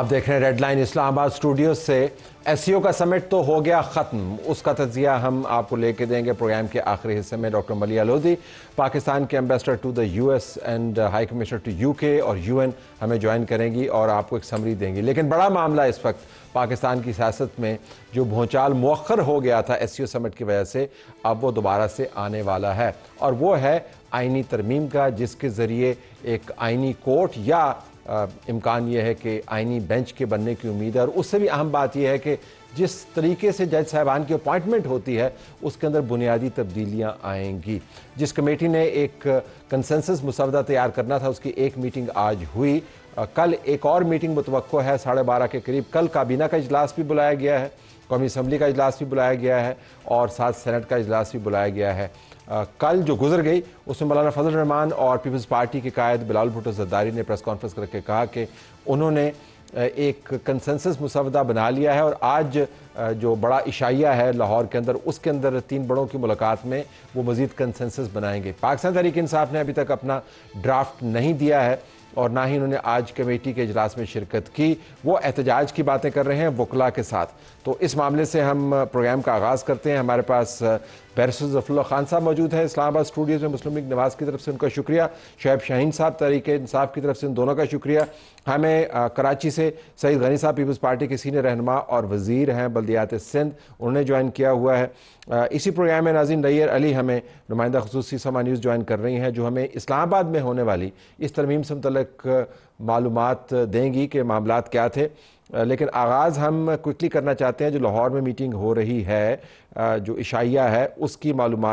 आप देख रहे हैं रेड लाइन इस्लामाबाद स्टूडियो से एस e का समिट तो हो गया ख़त्म उसका तजिया हम आपको लेके देंगे प्रोग्राम के आखिरी हिस्से में डॉक्टर मलिया लोधी पाकिस्तान के ambassador to the US and high commissioner to UK और यूएन हमें ज्वाइन करेंगी और आपको एक समरी देंगी लेकिन बड़ा मामला इस वक्त पाकिस्तान की सियासत में जो भूचाल मौखर हो गया था एस समिट e की वजह से अब वो दोबारा से आने वाला है और वो है आइनी तरमीम का जिसके ज़रिए एक आइनी कोर्ट या इम्कान ये है कि आइनी बेंच के बनने की उम्मीद है और उससे भी अहम बात यह है कि जिस तरीके से जज साहबान की अपॉइंटमेंट होती है उसके अंदर बुनियादी तब्दीलियाँ आएंगी जिस कमेटी ने एक कंसेंसस मुसवदा तैयार करना था उसकी एक मीटिंग आज हुई कल एक और मीटिंग मुतव है साढ़े बारह के करीब कल काबीना का इजलास भी बुलाया गया है कौमी असम्बली का इजलास भी बुलाया गया है और साथ सेनेट का इजलास भी बुलाया गया है कल जो गुजर गई उसमें मौलाना फजल रहमान और पीपल्स पार्टी के कायद बिलाल भुटो जद्दारी ने प्रेस कॉन्फ्रेंस करके कहा कि उन्होंने एक कंसेंसस मुसवदा बना लिया है और आज जो बड़ा इशाइया है लाहौर के अंदर उसके अंदर तीन बड़ों की मुलाकात में वो मज़ीद कंसेंसस बनाएंगे पाकिस्तान तहरीक इंसाफ ने अभी तक अपना ड्राफ्ट नहीं दिया है और ना ही उन्होंने आज कमेटी के अजलास में शिरकत की वो एहतजाज की बातें कर रहे हैं वकला के साथ तो इस मामले से हम प्रोग्राम का आगाज़ करते हैं हमारे पास बैरिस्टर जफरुल्ला खान साहब मौजूद हैं इस्लामाबाद स्टूडियोज़ में मुस्लिम लीग नवाज़ की तरफ से उनका शुक्रिया शैब शाहीन साहब तरीक इंसाफ की तरफ से उन दोनों का शुक्रिया हमें कराची से सईद गनी साहब पीपल्स पार्टी के सीनियर रहनमा और वज़ीर हैं बल्दियात सिंध उन्होंने ज्वाइन किया हुआ है इसी प्रोग्राम में नाजिन नैयर अली हमें नुमाइंदा खसूसी समा न्यूज़ ज्वाइन कर रही हैं जो हमें इस्लामाबाद में होने वाली इस तरमीम से मुतल मालूम देंगी कि मामला क्या थे लेकिन आगाज़ हम क्विकली करना चाहते हैं जो लाहौर में मीटिंग हो रही है जो इशाइया है उसकी मालूम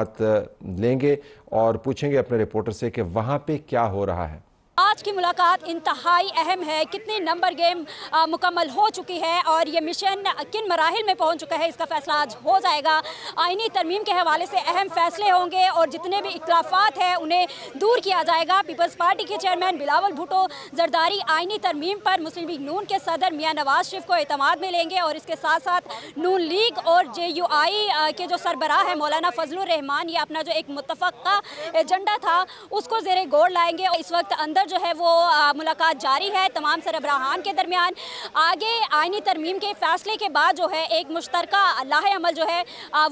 लेंगे और पूछेंगे अपने रिपोर्टर से कि वहाँ पर क्या हो रहा है आज की मुलाकात इंतहाई अहम है कितनी नंबर गेम आ, मुकम्मल हो चुकी है और ये मिशन किन मराहल में पहुंच चुका है इसका फैसला आज हो जाएगा आइनी तरमीम के हवाले से अहम फैसले होंगे और जितने भी इख्लाफात हैं उन्हें दूर किया जाएगा पीपल्स पार्टी के चेयरमैन बिलावल भुटो जरदारी आइनी तरमीम पर मुस्लिम लीग नून के सदर मियाँ नवाज शरीफ को अतमाद में लेंगे और इसके साथ साथ नून लीग और जे यू आई के जो सरबराह हैं मौलाना फजल रहमान ये अपना जो एक मुतफ़ा एजेंडा था उसको जेर गौर लाएंगे और इस वक्त अंदर जो है वो मुलाकात जारी है तमाम सरबराहान के दरमियान आगे आइनी तरमीम के फैसले के बाद जो है एक मुश्तर लाहेमल जो है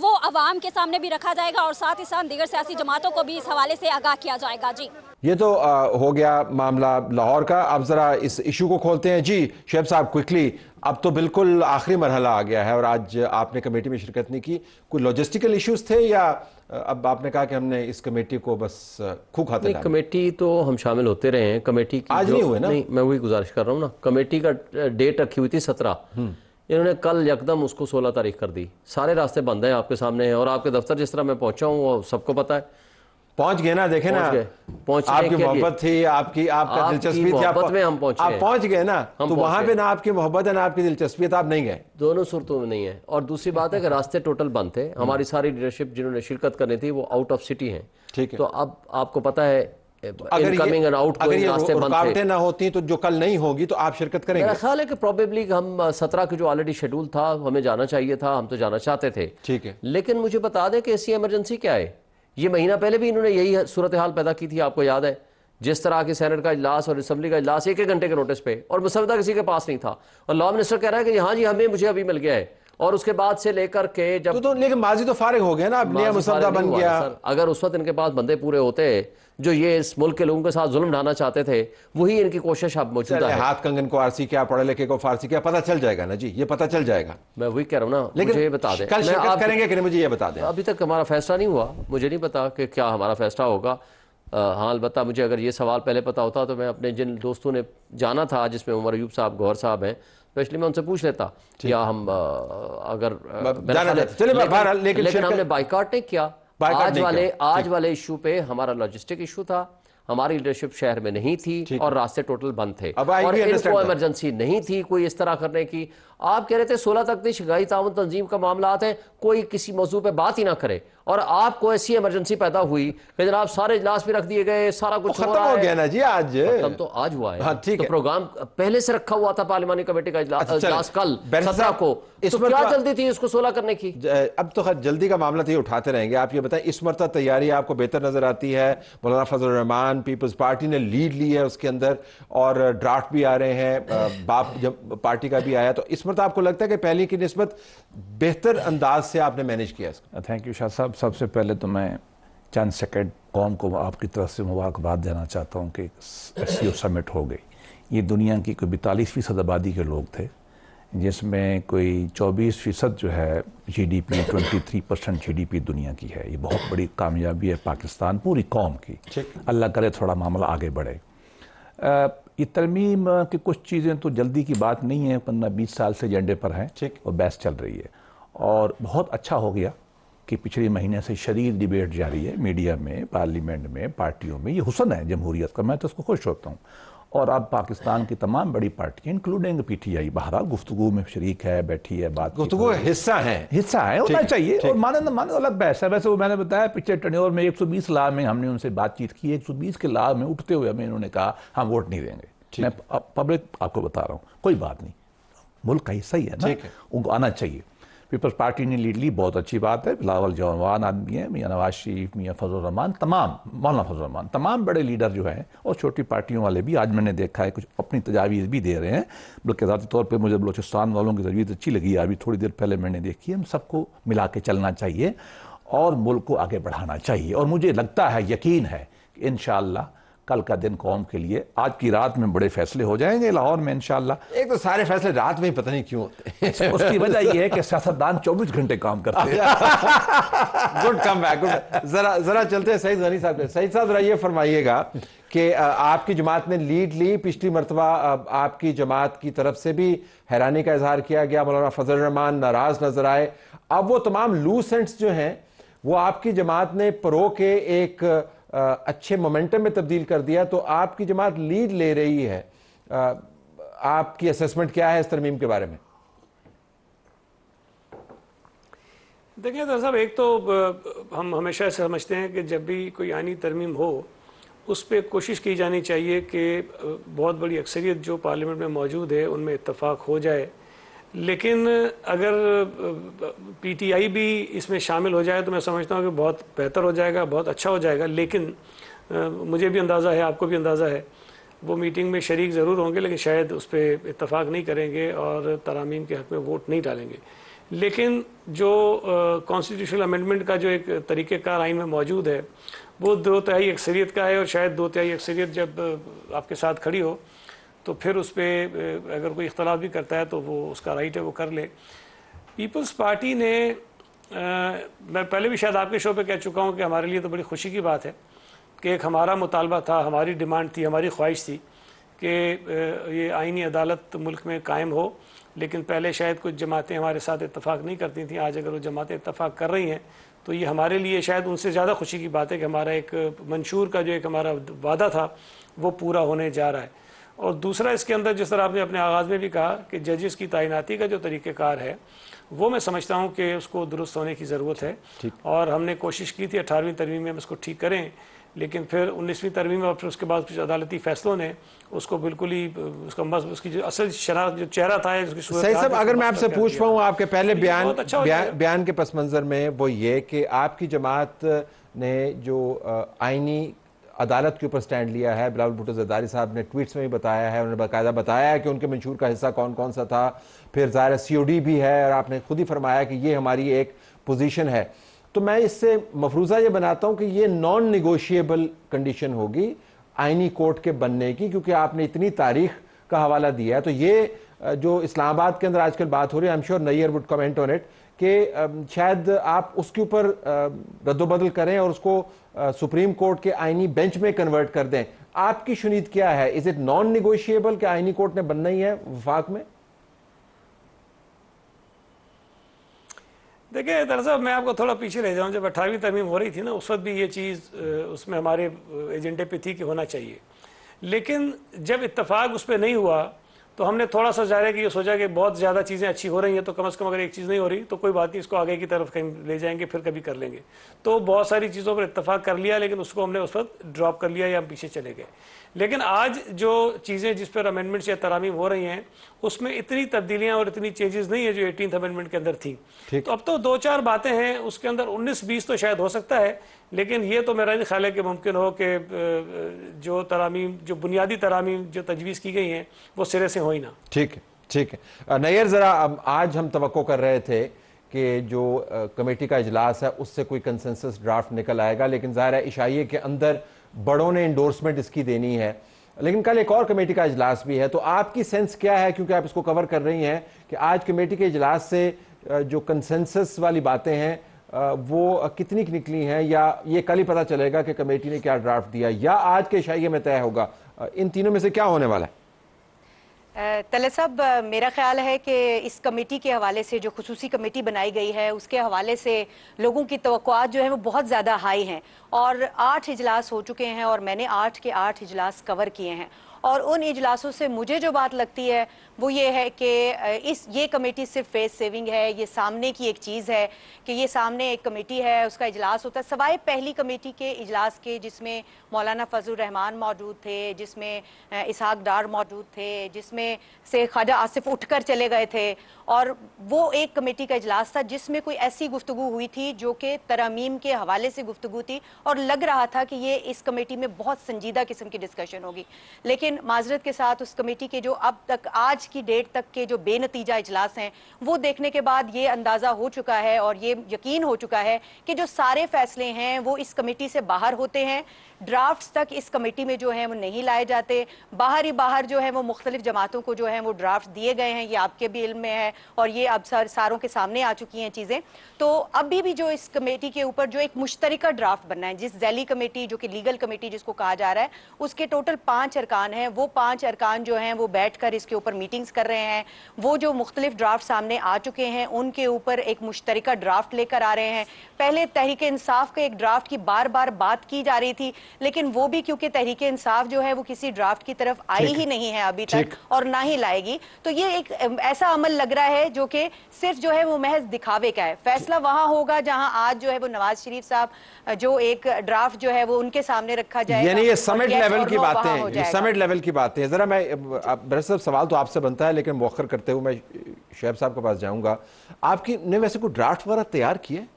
वो आवाम के सामने भी रखा जाएगा और साथ ही साथ दीगर सियासी जमातों को भी इस हवाले से आगाह किया जाएगा जी ये तो आ, हो गया मामला लाहौर का अब ज़रा इस इशू को खोलते हैं जी शेब साहब क्विकली अब तो बिल्कुल आखिरी मरहला आ गया है और आज आपने कमेटी में शिरकत नहीं की कोई लॉजिस्टिकल इश्यूज थे या अब आपने कहा कि हमने इस कमेटी को बस खूब खाते नहीं कमेटी तो हम शामिल होते रहे हैं कमेटी की आज नहीं हुए ना नहीं मैं वही गुजारिश कर रहा हूँ ना कमेटी का डेट रखी हुई थी सत्रह हम्म। इन्होंने कल यकदम उसको सोलह तारीख कर दी सारे रास्ते बंद हैं आपके सामने हैं और आपके दफ्तर जिस तरह मैं पहुंचा हूँ वो सबको पता है पहुंच गए ना देखे ना पहुंच आपकी मोहब्बत थी आपकी आपका दिलचस्पी थी आप हम पहुंचे पहुंच गए ना हम तो वहां पे ना आपकी मोहब्बत है ना आपकी दिलचस्पी है तो आप नहीं गए दोनों सूरतों में नहीं है और दूसरी बात है कि रास्ते टोटल बंद थे हम्म। हमारी सारी लीडरशिप जिन्होंने शिरकत करनी थी वो आउट ऑफ सिटी है ठीक है तो अब आपको पता है अगर कमिंग एंड आउट अगर ये रुकावटें ना होती तो जो कल नहीं होगी तो आप शिरकत करेंगे मेरा ख्याल है कि प्रॉबेबली हम सत्रह का जो ऑलरेडी शेड्यूल था हमें जाना चाहिए था हम तो जाना चाहते थे ठीक है लेकिन मुझे बता दें कि ऐसी इमरजेंसी क्या है ये महीना पहले भी इन्होंने यही सूरत हाल पैदा की थी आपको याद है जिस तरह के सेनेट का इजलास और असम्बली का इजलास एक एक घंटे के नोटिस पे और मुसवदा किसी के पास नहीं था और लॉ मिनिस्टर कह रहा है कि हाँ जी हमें मुझे अभी मिल गया है और उसके बाद से लेकर के जब तो, तो लेकिन माजी तो फारिग हो गया ना अब नया मुसवदा बन गया अगर उस वक्त इनके पास बंदे पूरे होते जो ये इस मुल्क के लोगों के साथ जुल्म ढाना चाहते थे वही इनकी कोशिश अब मौजूद है हाथ कंगन को आरसी क्या पढ़े लिखे को फारसी क्या पता चल जाएगा ना जी ये पता चल जाएगा मैं वही कह रहा हूँ ना लेकिन मुझे बता दें कल शिरकत करेंगे कि मुझे ये बता दें अभी तक हमारा फैसला नहीं हुआ मुझे नहीं पता कि क्या हमारा फैसला होगा हाँ अलबत्त मुझे अगर ये सवाल पहले पता होता तो मैं अपने जिन दोस्तों ने जाना था जिसमें उमर अयूब साहब गौर साहब हैं तो स्पेशली मैं उनसे पूछ लेता या हम अगर लेकिन हमने बाइकाट नहीं किया आज वाले आज वाले इशू पे हमारा लॉजिस्टिक इशू था हमारी लीडरशिप शहर में नहीं थी और रास्ते टोटल बंद थे और इनको इमरजेंसी नहीं थी कोई इस तरह करने की आप कह रहे थे सोलह तक शगाई ताउन तंजीम का मामला आते हैं कोई किसी मौजू पर बात ही ना करे और आपको ऐसी इमरजेंसी पैदा हुई कि जनाब सारे इजलास भी रख दिए गए सारा कुछ खत्म हो गया ना जी आज तो आज हुआ है हाँ, तो प्रोग्राम पहले से रखा हुआ था पार्लिमानी कमेटी का अच्छा, इजलास कल सत्रह को इस तो क्या जल्दी थी इसको सोलह करने की अब तो जल्दी का मामला तो ये उठाते रहेंगे आप ये बताएं इस मरतब तैयारी आपको बेहतर नजर आती है मौलाना फजल रहमान पीपल्स पार्टी ने लीड ली है उसके अंदर और ड्राफ्ट भी आ रहे हैं बाप जब पार्टी का भी आया तो इस नस्बत आपको लगता है कि पहले की नस्बत बेहतर अंदाज से आपने मैनेज किया इसको थैंक uh, यू शाह साहब सबसे पहले तो मैं चंद सेकेंड कौम को आपकी तरफ से मुबारकबाद देना चाहता हूँ कि एस समिट e हो गई ये दुनिया की कोई बतालीस फ़ीसद आबादी के लोग थे जिसमें कोई 24 फ़ीसद जो है जीडीपी 23 परसेंट पी दुनिया की है ये बहुत बड़ी कामयाबी है पाकिस्तान पूरी कौम की अल्लाह करे थोड़ा मामला आगे बढ़े uh, ये तरमीम की कुछ चीज़ें तो जल्दी की बात नहीं है पंद्रह बीस साल से एजेंडे पर हैं ठीक और बहस चल रही है और बहुत अच्छा हो गया कि पिछले महीने से शरीर डिबेट जारी है मीडिया में पार्लियामेंट में पार्टियों में ये हुसन है जमहूरियत का मैं तो उसको खुश होता हूँ और अब पाकिस्तान की तमाम बड़ी पार्टियां इंक्लूडिंग पीटीआई बहरा गुफ्तु में शरीक है बैठी है बात गुफ्तु हिस्सा है हिस्सा है होना चाहिए और माने ना माने अलग बहस है वैसे वो मैंने बताया पिछले टनियोर में 120 लाभ में हमने उनसे बातचीत की 120 के लाभ में उठते हुए हमें इन्होंने कहा हम वोट नहीं देंगे मैं पब्लिक आपको बता रहा हूँ कोई बात नहीं मुल्क का हिस्सा ही है ना उनको आना चाहिए पीपल्स पार्टी ने लीड ली बहुत अच्छी बात है बिलावल जवान आदमी है मियाँ नवाज शरीफ मियाँ फजलरहमान तमाम मौलाना फजल रहमान तमाम बड़े लीडर जो हैं और छोटी पार्टियों वाले भी आज मैंने देखा है कुछ अपनी तजावीज़ भी दे रहे हैं बल्कि ज़ाती तौर पर मुझे बलोचिस्तान वालों की तजवीज़ अच्छी लगी है अभी थोड़ी देर पहले मैंने देखी है हम सबको मिला के चलना चाहिए और मुल्क को आगे बढ़ाना चाहिए और मुझे लगता है यकीन है कि इन कल का दिन कौम के लिए आज की रात में बड़े फैसले हो जाएंगे लाहौर में इनशाला एक तो सारे फैसले रात में ही पता नहीं क्यों होते अच्छा, उसकी वजह यह है कि सियासतदान चौबीस घंटे काम करते हैं गुड कम बैक गुड जरा जरा चलते हैं सईद गनी साहब सईद साहब जरा ये फरमाइएगा कि आपकी जमात ने लीड ली पिछली मरतबा आपकी जमात की तरफ से भी हैरानी का इजहार किया गया मौलाना फजल रहमान नाराज नजर आए अब वो तमाम लूसेंट्स जो हैं वो आपकी जमात ने प्रो के एक अच्छे मोमेंटम में तब्दील कर दिया तो आपकी जमात लीड ले रही है आपकी असेसमेंट क्या है इस तरमीम के बारे में देखिए दर साहब एक तो हम हमेशा समझते हैं कि जब भी कोई आनी तरमीम हो उस पर कोशिश की जानी चाहिए कि बहुत बड़ी अक्सरियत जो पार्लियामेंट में मौजूद है उनमें इतफाक़ हो जाए लेकिन अगर पीटीआई भी इसमें शामिल हो जाए तो मैं समझता हूँ कि बहुत बेहतर हो जाएगा बहुत अच्छा हो जाएगा लेकिन मुझे भी अंदाज़ा है आपको भी अंदाज़ा है वो मीटिंग में शरीक ज़रूर होंगे लेकिन शायद उस पर इतफाक़ नहीं करेंगे और तरामीम के हक़ में वोट नहीं डालेंगे लेकिन जो कॉन्स्टिट्यूशनल अमेंडमेंट का जो एक तरीक़ेकार आइन में मौजूद है वो दो तिहाई अक्सरीत का है और शायद दो तिहाई अक्सरीत जब आपके साथ खड़ी हो तो फिर उस पर अगर कोई इख्तलाफ भी करता है तो वो उसका राइट है वो कर ले पीपल्स पार्टी ने आ, मैं पहले भी शायद आपके शो पे कह चुका हूँ कि हमारे लिए तो बड़ी खुशी की बात है कि एक हमारा मुतालबा था हमारी डिमांड थी हमारी ख्वाहिश थी कि ये आइनी अदालत मुल्क में कायम हो लेकिन पहले शायद कुछ जमातें हमारे साथ इतफाक़ नहीं करती थी आज अगर वो जमातें इतफाक़ कर रही हैं तो ये हमारे लिए शायद उनसे ज़्यादा खुशी की बात है कि हमारा एक मंशूर का जो एक हमारा वादा था वो पूरा होने जा रहा है और दूसरा इसके अंदर जिस तरह आपने अपने आगाज़ में भी कहा कि जजेस की तैनाती का जो तरीक़ेकार है वो मैं समझता हूँ कि उसको दुरुस्त होने की ज़रूरत है और हमने कोशिश की थी अठारहवीं तरवी में हम इसको ठीक करें लेकिन फिर उन्नीसवीं में और फिर उसके बाद कुछ अदालती फैसलों ने उसको बिल्कुल ही उसका मस, उसकी जो असल शरा जो चेहरा था उसकी सही सब अगर मैं आपसे पूछ पाऊँ आपके पहले बयान अच्छा बयान, बयान के पस मंज़र में वो ये कि आपकी जमात ने जो आइनी अदालत के ऊपर स्टैंड लिया है बिलावल भुट्टो जदारी साहब ने ट्वीट्स में भी बताया है उन्होंने बाकायदा बताया है कि उनके मंशूर का हिस्सा कौन कौन सा था फिर ज़ाहिर सी भी है और आपने खुद ही फरमाया कि ये हमारी एक पोजीशन है तो मैं इससे मफरूज़ा ये बनाता हूँ कि ये नॉन निगोशियबल कंडीशन होगी आइनी कोर्ट के बनने की क्योंकि आपने इतनी तारीख का हवाला दिया है तो ये जो इस्लामाबाद के अंदर आजकल बात हो रही है I am sure Nayyar would comment on it कि शायद आप उसके ऊपर रद्दबदल करें और उसको सुप्रीम कोर्ट के आईनी बेंच में कन्वर्ट कर दें आपकी शुनीत क्या है इज इट नॉन निगोशिएबल कि आईनी कोर्ट ने बनना ही है वफाक में देखिए दरअसल साहब मैं आपको थोड़ा पीछे रह जाऊं जब अठारहवीं तरमीम हो रही थी ना उस वक्त भी ये चीज़ उसमें हमारे एजेंडे पे थी कि होना चाहिए लेकिन जब इतफाक उस पर नहीं हुआ तो हमने थोड़ा सा ज़ाहिर है कि ये सोचा कि बहुत ज़्यादा चीज़ें अच्छी हो रही हैं तो कम अज़ कम अगर एक चीज़ नहीं हो रही तो कोई बात नहीं इसको आगे की तरफ कहीं ले जाएंगे फिर कभी कर लेंगे तो बहुत सारी चीज़ों पर इतफाक़ कर लिया लेकिन उसको हमने उस वक्त ड्रॉप कर लिया या हम पीछे चले गए लेकिन आज जो चीज़ें जिस पर अमेंडमेंट्स या तरामीम हो रही हैं उसमें इतनी तब्दीलियां और इतनी चेंजेस नहीं है जो एटीन अमेंडमेंट के अंदर थी तो अब तो दो चार बातें हैं उसके अंदर उन्नीस बीस तो शायद हो सकता है लेकिन ये तो मेरा नहीं ख्याल है कि मुमकिन हो कि जो तरामीम जो बुनियादी तरामीम जो तजवीज़ की गई हैं वो सिरे से हो ही ना ठीक है ठीक है नैर ज़रा आज हम तो कर रहे थे कि जो कमेटी का इजलास है उससे कोई कंसेंसस ड्राफ्ट निकल आएगा लेकिन ज़ाहिर है इशाइये के अंदर बड़ों ने इंडोर्समेंट इसकी देनी है लेकिन कल एक और कमेटी का इजलास भी है तो आपकी सेंस क्या है क्योंकि आप इसको कवर कर रही हैं कि आज कमेटी के इजलास से जो कंसेंसस वाली बातें हैं वो कितनी निकली हैं या ये कल ही पता चलेगा कि कमेटी ने क्या ड्राफ्ट दिया या आज के शाइये में तय होगा इन तीनों में से क्या होने वाला है तले साहब मेरा ख्याल है कि इस कमेटी के हवाले से जो खसूसी कमेटी बनाई गई है उसके हवाले से लोगों की तो जो है वो बहुत ज़्यादा हाई हैं और आठ इजलास हो चुके हैं और मैंने आठ के आठ इजलास कवर किए हैं और उन इजलासों से मुझे जो बात लगती है वो ये है कि इस ये कमेटी सिर्फ फेस सेविंग है ये सामने की एक चीज़ है कि ये सामने एक कमेटी है उसका इजलास होता है सवाए पहली कमेटी के इजलास के जिसमें मौलाना फजल रहमान मौजूद थे जिसमें इसहाक डार मौजूद थे जिसमें से ख्वाजा आसिफ उठकर चले गए थे और वो एक कमेटी का इजलास था जिसमें कोई ऐसी गुफ्तु हुई थी जो कि तरामीम के हवाले से गुफ्तु थी और लग रहा था कि ये इस कमेटी में बहुत संजीदा किस्म की डिस्कशन होगी लेकिन लेकिन माजरत के साथ उस कमेटी के जो अब तक आज की डेट तक के जो बेनतीजा इजलास हैं वो देखने के बाद ये अंदाज़ा हो चुका है और ये यकीन हो चुका है कि जो सारे फैसले हैं वो इस कमेटी से बाहर होते हैं ड्राफ्ट्स तक इस कमेटी में जो है वो नहीं लाए जाते बाहर ही बाहर जो है वो मुख्तलिफ जमातों को जो है वो ड्राफ्ट दिए गए हैं ये आपके भी इल्म में है और ये अब सर सारों के सामने आ चुकी हैं चीज़ें तो अभी भी जो इस कमेटी के ऊपर जो एक मुश्तरका ड्राफ्ट बनना है जिस जैली कमेटी जो कि लीगल कमेटी जिसको कहा जा रहा है उसके टोटल पाँच अरकान हैं हैं वो पांच अरकान जो हैं वो बैठकर इसके ऊपर मीटिंग्स कर रहे हैं वो जो मुख्तलिफ ड्राफ्ट सामने आ चुके हैं उनके ऊपर एक मुश्तरका ड्राफ्ट लेकर आ रहे हैं पहले तहरीक इंसाफ के एक ड्राफ्ट की बार बार बात की जा रही थी लेकिन वो भी क्योंकि तहरीक इंसाफ जो है वो किसी ड्राफ्ट की तरफ आई ही नहीं है अभी तक और ना ही लाएगी तो ये एक ऐसा अमल लग रहा है जो कि सिर्फ जो है वो महज दिखावे का है फैसला वहां होगा जहां आज जो है वो नवाज शरीफ साहब जो एक ड्राफ्ट जो है वो उनके सामने रखा जाए यानी ये समिट लेवल की बातें समिट लेवल तालमेल की बात है ज़रा मैं दरअसल सवाल तो आपसे बनता है लेकिन मौखर करते हुए मैं शहब साहब के पास जाऊँगा आपकी ने वैसे कोई ड्राफ्ट वगैरह तैयार किया है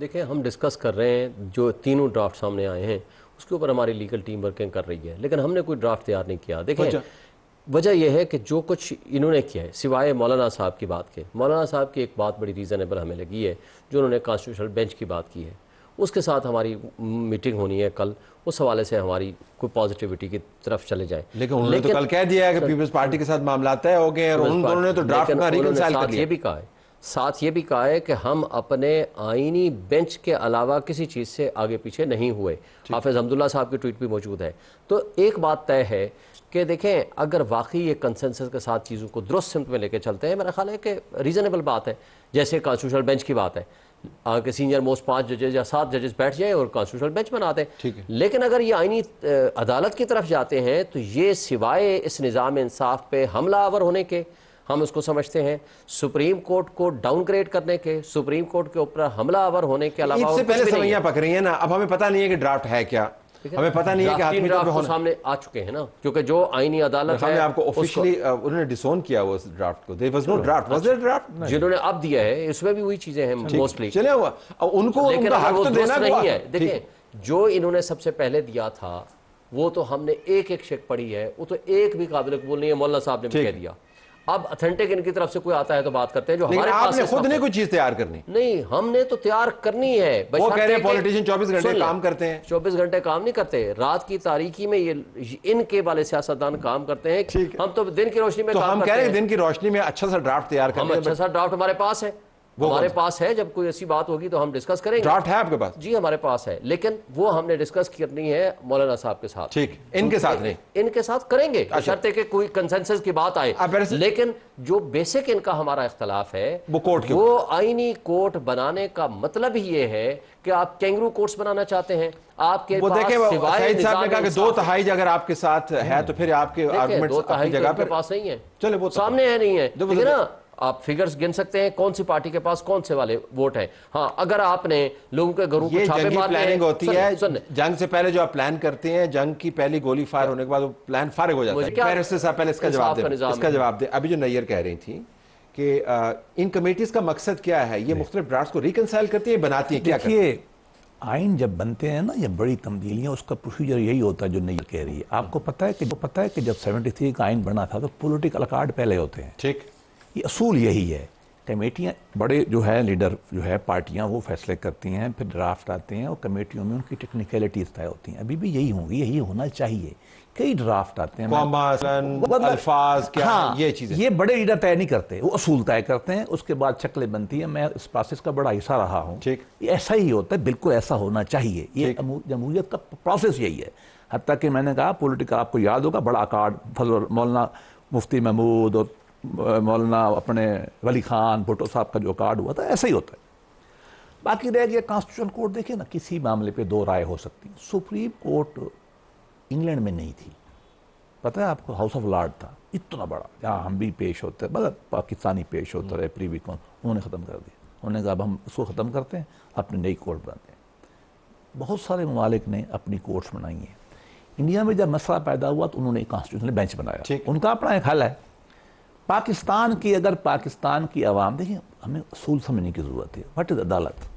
देखें हम डिस्कस कर रहे हैं जो तीनों ड्राफ्ट सामने आए हैं उसके ऊपर हमारी लीगल टीम वर्किंग कर रही है लेकिन हमने कोई ड्राफ्ट तैयार नहीं किया देखें अच्छा। वजह यह है कि जो कुछ इन्होंने किया है सिवाय मौलाना साहब की बात के मौलाना साहब की एक बात बड़ी रीज़नेबल हमें लगी है जो उन्होंने कॉन्स्टिट्यूशनल बेंच की बात की है उसके साथ हमारी मीटिंग होनी है कल उस हवाले से हमारी कोई पॉजिटिविटी की तरफ चले जाए लेकिन उन्होंने तो कल कह दिया है कि पीपल्स पार्टी के साथ मामला तय हो गए और उन्होंने तो ड्राफ्ट में रिकनसाइल कर लिया ये भी कहा है साथ ये भी कहा है कि हम अपने आईनी बेंच के अलावा किसी चीज़ से आगे पीछे नहीं हुए हाफिज़ हमदुल्ला साहब की ट्वीट भी मौजूद है तो एक बात तय है कि देखें अगर वाकई ये कंसेंसस के साथ चीज़ों को दुरुस्त सिमत में लेकर चलते हैं मेरा ख्याल है कि रीज़नेबल बात है जैसे कॉन्स्टिट्यूशनल बेंच की बात है के सीनियर मोस्ट पांच जजेज या सात जजेस बैठ जाएं और कॉन्स्टिट्यूशनल बेंच बनाते हैं लेकिन अगर ये आइनी अदालत की तरफ जाते हैं तो ये सिवाय इस निज़ाम इंसाफ पे हमला आवर होने के हम उसको समझते हैं सुप्रीम कोर्ट को डाउनग्रेड करने के सुप्रीम कोर्ट के ऊपर हमला आवर होने के अलावा पक रही है ना अब हमें पता नहीं है कि ड्राफ्ट है क्या हमें पता नहीं है कि हाथमी ड्राफ्ट तो सामने आ चुके हैं ना क्योंकि जो आईनी अदालत है आपको ऑफिशियली उन्होंने डिसोन किया वो ड्राफ्ट को there was no draft was there draft जिन्होंने अब दिया है इसमें भी वही चीजें हैं मोस्टली चले हुआ अब उनको उनका हक तो देना नहीं है देखिए जो इन्होंने सबसे पहले दिया था वो तो हमने एक एक शेक पढ़ी है वो तो एक भी काबिल कबूल नहीं है मौलाना साहब ने भी कह दिया अब अथेंटिक इनकी तरफ से कोई आता है तो बात करते हैं जो हमारे आपने पास खुद ने कोई चीज तैयार करनी नहीं हमने तो तैयार करनी है वो कह रहे पॉलिटिशियन 24 घंटे काम करते हैं 24 घंटे काम नहीं करते रात की तारीखी में ये इनके वाले सियासतदान काम करते हैं हम तो दिन की रोशनी में तो काम हम कह रहे हैं दिन की रोशनी में अच्छा सा ड्राफ्ट तैयार कर अच्छा सा ड्राफ्ट हमारे पास है वो हमारे पास है जब कोई ऐसी बात होगी तो हम डिस्कस करेंगे ड्राफ्ट है आपके पास जी हमारे पास है लेकिन वो हमने डिस्कस करनी है मौलाना साहब के साथ ठीक इनके साथ नहीं इनके साथ करेंगे अच्छा। शर्ते के कोई कंसेंसस की बात आए लेकिन जो बेसिक इनका हमारा इख्तलाफ है वो कोर्ट वो आईनी कोर्ट बनाने का मतलब ही ये है कि आप कैंगरू कोर्ट बनाना चाहते हैं आपके वो देखे ने कहा कि दो तहाई अगर आपके साथ है तो हम्म। फिर आपके दो तहाई जगह तो पास नहीं है चले वो तो- सामने है नहीं है ना आप फिगर्स गिन सकते हैं कौन सी पार्टी के पास कौन से वाले वोट है हाँ अगर आपने लोगों के घरों को छापे मारने होती है जंग से पहले जो आप प्लान करते हैं जंग की पहली गोली फायर होने के बाद वो प्लान फारिग हो जाता है इसका जवाब दे इसका जवाब अभी जो नैयर कह रही थी कि इन कमेटीज का मकसद क्या है ये मुख्तु ब्रांड्स को रिकनसाइल करती है बनाती है क्या आइन जब बनते हैं ना ये बड़ी तब्दीलियाँ उसका प्रोसीजर यही होता है जो नहीं कह रही है आपको पता है कि जो पता है कि जब 73 का आइन बना था तो पॉलिटिकल कार्ड पहले होते हैं ठीक ये असूल यही है कमेटियाँ बड़े जो है लीडर जो है पार्टियाँ वो फैसले करती हैं फिर ड्राफ्ट आते हैं और कमेटियों में उनकी टेक्निकलिटीज़ तय होती हैं अभी भी यही होंगी यही होना चाहिए कई ड्राफ्ट आते हैं मतलब- अल्फाज क्या हाँ, ये चीजें ये बड़े लीडर तय नहीं करते वो असूल तय करते हैं उसके बाद शक्लें बनती है मैं इस प्रोसेस का बड़ा हिस्सा रहा हूँ ऐसा ही होता है बिल्कुल ऐसा होना चाहिए ये जमहूरियत का प्रोसेस यही है हती कि मैंने कहा पोलिटिकल आपको याद होगा बड़ा अकार्ड फजल मौलाना मुफ्ती महमूद और मौलाना अपने वली खान भुटो साहब का जो कार्ड हुआ था ऐसा ही होता है बाकी रह गया कॉन्स्टिट्यूशन कोर्ट देखिए ना किसी मामले पे दो राय हो सकती है सुप्रीम कोर्ट इंग्लैंड में नहीं थी पता है आपको हाउस ऑफ लॉर्ड था इतना बड़ा जहाँ हम भी पेश होते मतलब पाकिस्तानी पेश होते रहे हम्म। प्रीवी कौन उन्होंने ख़त्म कर दिया उन्होंने कहा अब हम उसको ख़त्म करते हैं अपनी नई कोर्ट बनाते हैं बहुत सारे ममालिक ने अपनी कोर्ट्स बनाई हैं इंडिया में जब मसला पैदा हुआ तो उन्होंने कॉन्स्टिट्यूशनल बेंच बनाया उनका अपना एक हल है पाकिस्तान की अगर पाकिस्तान की आवाम देखिए हमें असूल समझने की ज़रूरत है वट इज़ अदालत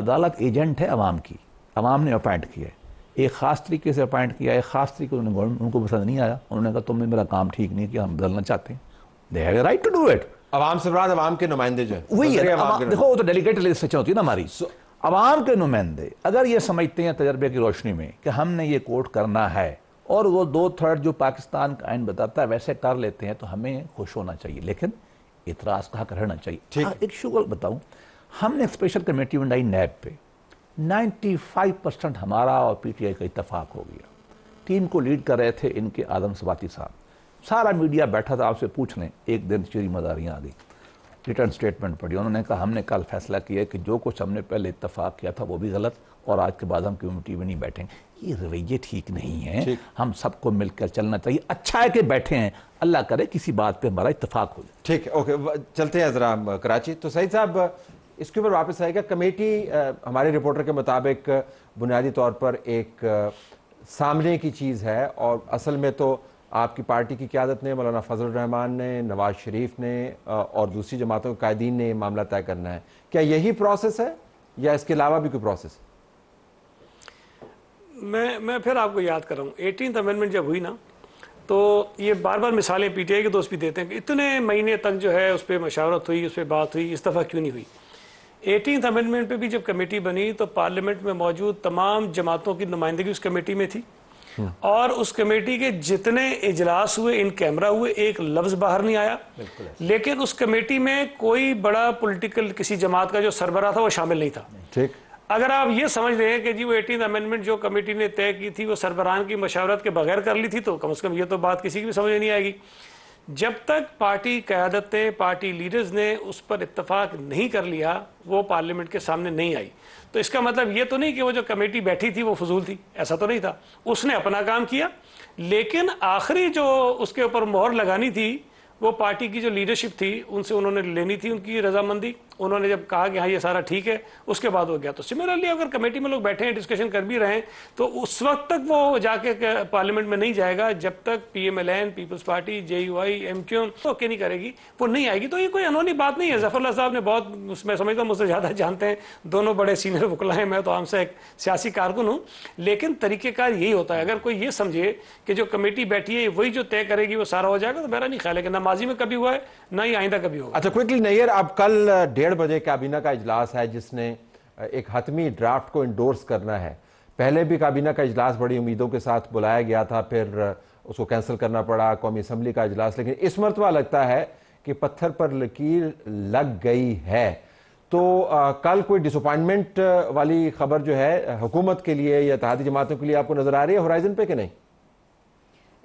अदालत एजेंट है आवाम की आवाम ने अपॉइंट किया है एक ख़ास तरीके से अपॉइंट किया एक ख़ास तरीके उन्होंने गवर्नमेंट उनको पसंद नहीं आया उन्होंने कहा तुमने मेरा काम ठीक नहीं किया हम बदलना चाहते हैं they have right to do it आवाम से मुराद आवाम के नुमाइंदे जो है वही है देखो वो तो डेलीगेट लेजिस्लेचर होती है ना हमारी आवाम के नुमाइंदे अगर ये समझते हैं तजर्बे की रोशनी में कि हमने ये कोर्ट करना है और वो दो थर्ड जो पाकिस्तान का आइन बताता है वैसे कर लेते हैं तो हमें खुश होना चाहिए लेकिन इतराज कहा कर रहना चाहिए आ, हाँ, एक शुगर बताऊं हमने स्पेशल कमेटी बनाई नैब पे 95 परसेंट हमारा और पीटीआई का इतफाक हो गया टीम को लीड कर रहे थे इनके आदम सबाती साहब सारा मीडिया बैठा था आपसे पूछ लें एक दिन श्री मदारियाँ आ गई रिटर्न स्टेटमेंट पढ़ी उन्होंने कहा हमने कल फैसला किया कि जो कुछ हमने पहले इतफाक किया था वो भी गलत और आज के बाद हम कम्युनिटी में नहीं बैठेंगे ये रवैये ठीक नहीं है हम सबको मिलकर चलना चाहिए अच्छा है कि बैठे हैं अल्लाह करे किसी बात पे हमारा इतफाक हो जाए ठीक है ओके चलते हैं ज़रा कराची तो सईद साहब इसके ऊपर वापस आएगा कमेटी हमारे रिपोर्टर के मुताबिक बुनियादी तौर पर एक सामने की चीज़ है और असल में तो आपकी पार्टी की क्यादत ने मौलाना फजल रहमान ने नवाज शरीफ ने और दूसरी जमातों के कायदीन ने मामला तय करना है क्या यही प्रोसेस है या इसके अलावा भी कोई प्रोसेस है मैं मैं फिर आपको याद कर रहा हूँ एटीन अमेंडमेंट जब हुई ना तो ये बार बार मिसालें पीटीआई के दोस्त भी देते हैं कि इतने महीने तक जो है उस पर मशावरत हुई उस पर बात हुई इस दफ़ा क्यों नहीं हुई एटीन अमेंडमेंट पे भी जब कमेटी बनी तो पार्लियामेंट में मौजूद तमाम जमातों की नुमाइंदगी उस कमेटी में थी हम्म। और उस कमेटी के जितने इजलास हुए इन कैमरा हुए एक लफ्ज़ बाहर नहीं आया लेकिन उस कमेटी में कोई बड़ा पॉलिटिकल किसी जमात का जो सरबरा था वो शामिल नहीं था ठीक अगर आप ये समझ रहे हैं कि जी वो एटीन अमेंडमेंट जो कमेटी ने तय की थी वो सरबराहान की मशावरत के बगैर कर ली थी तो कम से कम ये तो बात किसी की भी समझ नहीं आएगी जब तक पार्टी क़्यादत पार्टी लीडर्स ने उस पर इतफाक़ नहीं कर लिया वो पार्लियामेंट के सामने नहीं आई तो इसका मतलब ये तो नहीं कि वो जो कमेटी बैठी थी वो फजूल थी ऐसा तो नहीं था उसने अपना काम किया लेकिन आखिरी जो उसके ऊपर मोहर लगानी थी वो पार्टी की जो लीडरशिप थी उनसे उन्होंने लेनी थी उनकी रजामंदी उन्होंने जब कहा कि हाँ ये सारा ठीक है उसके बाद हो गया तो सिमिलरली अगर कमेटी में लोग बैठे हैं डिस्कशन कर भी रहे हैं तो उस वक्त तक वो जाके पार्लियामेंट में नहीं जाएगा जब तक P M L N peoples party J U I M Q M okay नहीं करेगी वो नहीं आएगी तो ये कोई अनोनी बात नहीं है जफरला साहब ने बहुत मैं समझता हूँ मुझसे ज़्यादा जानते हैं दोनों बड़े सीनियर वकला हैं मैं तो आम से एक सियासी कारकुन हूँ लेकिन तरीक़ेकार यही होता है अगर कोई ये समझे कि जो कमेटी बैठी है वही जो तय करेगी वो सारा हो जाएगा तो मेरा नहीं ख्याल है कि ना माजी में कभी हुआ है ना ही आइंदा कभी होगा अच्छा क्विकली नैयर आप कल डेढ़ बजे काबीना का इजलास है जिसने एक हतमी ड्राफ्ट को इंडोर्स करना है पहले भी काबीना का इजलास बड़ी उम्मीदों के साथ बुलाया गया था फिर उसको कैंसिल करना पड़ा कौमी असम्बली का इजलास लेकिन इस मरतबा लगता है कि पत्थर पर लकीर लग गई है तो आ, कल कोई डिसअपॉइंटमेंट वाली खबर जो है हुकूमत के लिए या तहादी जमातों के लिए आपको नज़र आ रही है होराइजन पे कि नहीं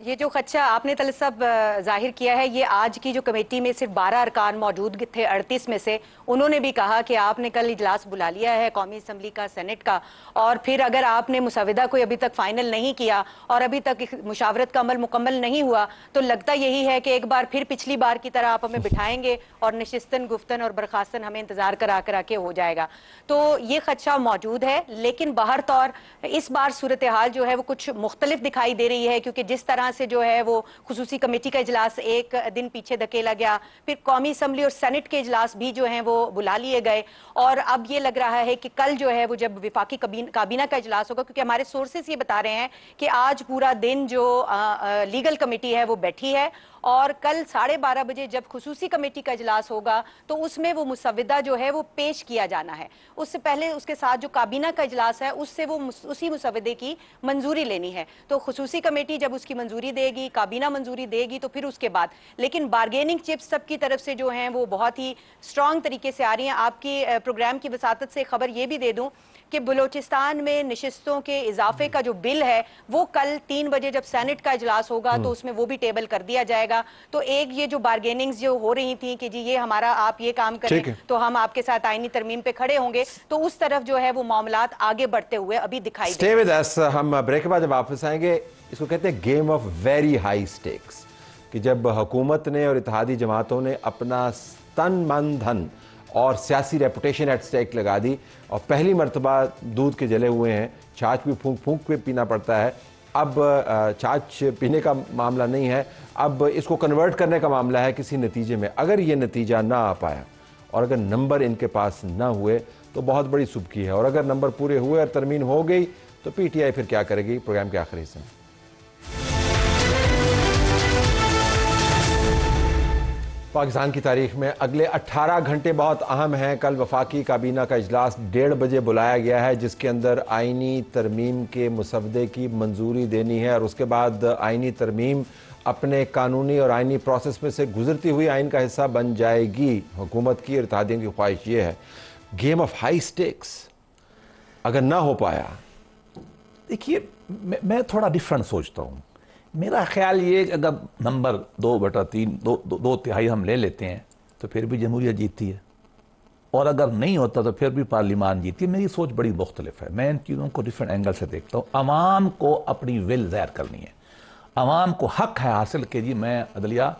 ये जो खदशा आपने तल सब जाहिर किया है ये आज की जो कमेटी में सिर्फ बारह अरकान मौजूद थे अड़तीस में से उन्होंने भी कहा कि आपने कल इजलास बुला लिया है कौमी असम्बली का सेनेट का और फिर अगर आपने मुसविदा कोई अभी तक फाइनल नहीं किया और अभी तक मुशावरत का अमल मुकम्मल नहीं हुआ तो लगता यही है कि एक बार फिर पिछली बार की तरह आप हमें बिठाएंगे और नशिस्तन गुफ्तन और बर्खास्तन हमें इंतज़ार करा करा के हो जाएगा तो ये खदशा मौजूद है लेकिन बाहर तौर इस बार सूरत हाल जो है वो कुछ मुख्तलिफ दिखाई दे रही है क्योंकि जिस तरह तरह से जो है वो खसूसी कमेटी का इजलास एक दिन पीछे धकेला गया फिर कौमी असम्बली और सेनेट के इजलास भी जो है वो बुला लिए गए और अब ये लग रहा है कि कल जो है वो जब विफाकी काबीना का इजलास होगा क्योंकि हमारे सोर्सेस ये बता रहे हैं कि आज पूरा दिन जो आ, आ, लीगल कमेटी है वो बैठी है और कल साढ़े बारह बजे जब खसूसी कमेटी का इजलास होगा तो उसमें वो मुसविदा जो है वो पेश किया जाना है उससे पहले उसके साथ जो काबीना का इजलास है उससे वो उसी मुसवदे की मंजूरी लेनी है तो खसूसी कमेटी जब उसकी मंजूरी देगी काबीना मंजूरी देगी तो फिर उसके बाद लेकिन बार्गेनिंग चिप्स सबकी तरफ से जो हैं वो बहुत ही स्ट्रॉन्ग तरीके से आ रही हैं आपकी प्रोग्राम की वसात से खबर ये भी दे दूँ कि बलूचिस्तान में नशस्तों के इजाफे का जो बिल है वो कल तीन बजे जब सेनेट का इजलास होगा तो हम्म। उसमें वो भी टेबल कर दिया जाएगा तो एक ये जो बार्गेनिंग जो हो रही थी कि जी ये हमारा आप ये काम करें तो हम आपके साथ आईनी तरमीम पे खड़े होंगे तो उस तरफ जो है वो मामला आगे बढ़ते हुए अभी दिखाई हम ब्रेक के बाद वापस आएंगे इसको कहते हैं game of very high stakes कि जब हुकूमत ने और इतिहादी जमातों ने अपना तन मन धन और सियासी रेपुटेशन एट स्टेक लगा दी और पहली मरतबा दूध के जले हुए हैं छाछ भी फूक फूक के पीना पड़ता है अब छाछ पीने का मामला नहीं है अब इसको कन्वर्ट करने का मामला है किसी नतीजे में अगर ये नतीजा ना आ पाया और अगर नंबर इनके पास ना हुए तो बहुत बड़ी सुबकी है और अगर नंबर पूरे हुए और तरमीन हो गई तो पीटीआई फिर क्या करेगी प्रोग्राम के आखिरी हिस्से में पाकिस्तान की तारीख में अगले 18 घंटे बहुत अहम हैं कल वफाकी काबीना का अजलास डेढ़ बजे बुलाया गया है जिसके अंदर आइनी तरमीम के मुसवदे की मंजूरी देनी है और उसके बाद आइनी तरमीम अपने कानूनी और आइनी प्रोसेस में से गुजरती हुई आइन का हिस्सा बन जाएगी हुकूमत की इतिहादियों की ख्वाहिश ये है गेम ऑफ हाई स्टेक्स अगर ना हो पाया देखिए मैं थोड़ा डिफरेंट सोचता हूँ मेरा ख्याल ये अगर नंबर दो बटा तीन दो दो, दो तिहाई हम ले लेते हैं तो फिर भी जमहूरियत जीतती है और अगर नहीं होता तो फिर भी पार्लिमान जीतती है मेरी सोच बड़ी मुख्तलिफ है मैं इन चीज़ों को डिफरेंट एंगल से देखता हूँ अवाम को अपनी विल ज़ाहिर करनी है अवाम को हक है हासिल के जी मैं अदलिया